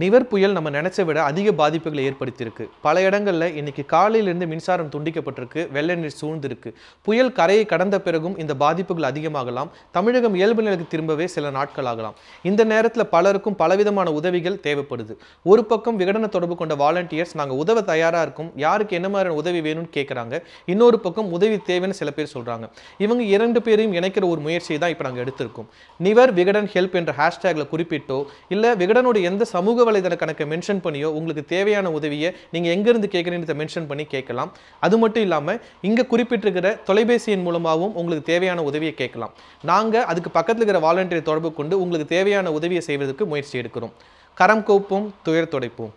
நிவர் புயல் நம்ம நினச்ச விட அதிக பாதிப்புகளை ஏற்படுத்தியிருக்கு பல இடங்களில் இன்னைக்கு காலையிலிருந்து மின்சாரம் துண்டிக்கப்பட்டிருக்கு வெள்ள நீர் சூழ்ந்திருக்கு புயல் கரையை கடந்த பிறகும் இந்த பாதிப்புகள் அதிகமாகலாம் தமிழகம் இயல்பு நிலைக்கு திரும்பவே சில நாட்கள் ஆகலாம் இந்த நேரத்தில் பலருக்கும் பலவிதமான உதவிகள் தேவைப்படுது ஒரு பக்கம் விகடன தொடர்பு கொண்ட வாலண்டியர்ஸ் நாங்கள் உதவ தயாராக இருக்கும் யாருக்கு என்ன மாதிரியான உதவி வேணும்னு கேட்குறாங்க இன்னொரு பக்கம் உதவி தேவைன்னு சில பேர் சொல்கிறாங்க இவங்க இரண்டு பேரையும் இணைக்கிற ஒரு முயற்சியை தான் இப்போ நாங்கள் எடுத்திருக்கோம் நிவர் விகடன் ஹெல்ப் என்ற ஹேஷ்டேக்கில் குறிப்பிட்டோ இல்லை விகடனோட எந்த சமூக சமூக வலைதள கணக்கை மென்ஷன் பண்ணியோ உங்களுக்கு தேவையான உதவியை நீங்கள் எங்கேருந்து கேட்குறீங்க மென்ஷன் பண்ணி கேட்கலாம் அது மட்டும் இல்லாமல் இங்கே குறிப்பிட்டிருக்கிற தொலைபேசியின் மூலமாகவும் உங்களுக்கு தேவையான உதவியை கேட்கலாம் நாங்கள் அதுக்கு பக்கத்தில் இருக்கிற வாலண்டியர் தொடர்பு கொண்டு உங்களுக்கு தேவையான உதவியை செய்வதற்கு முயற்சி எடுக்கிறோம் கரம் கோப்பும் துயர் துடைப்போம்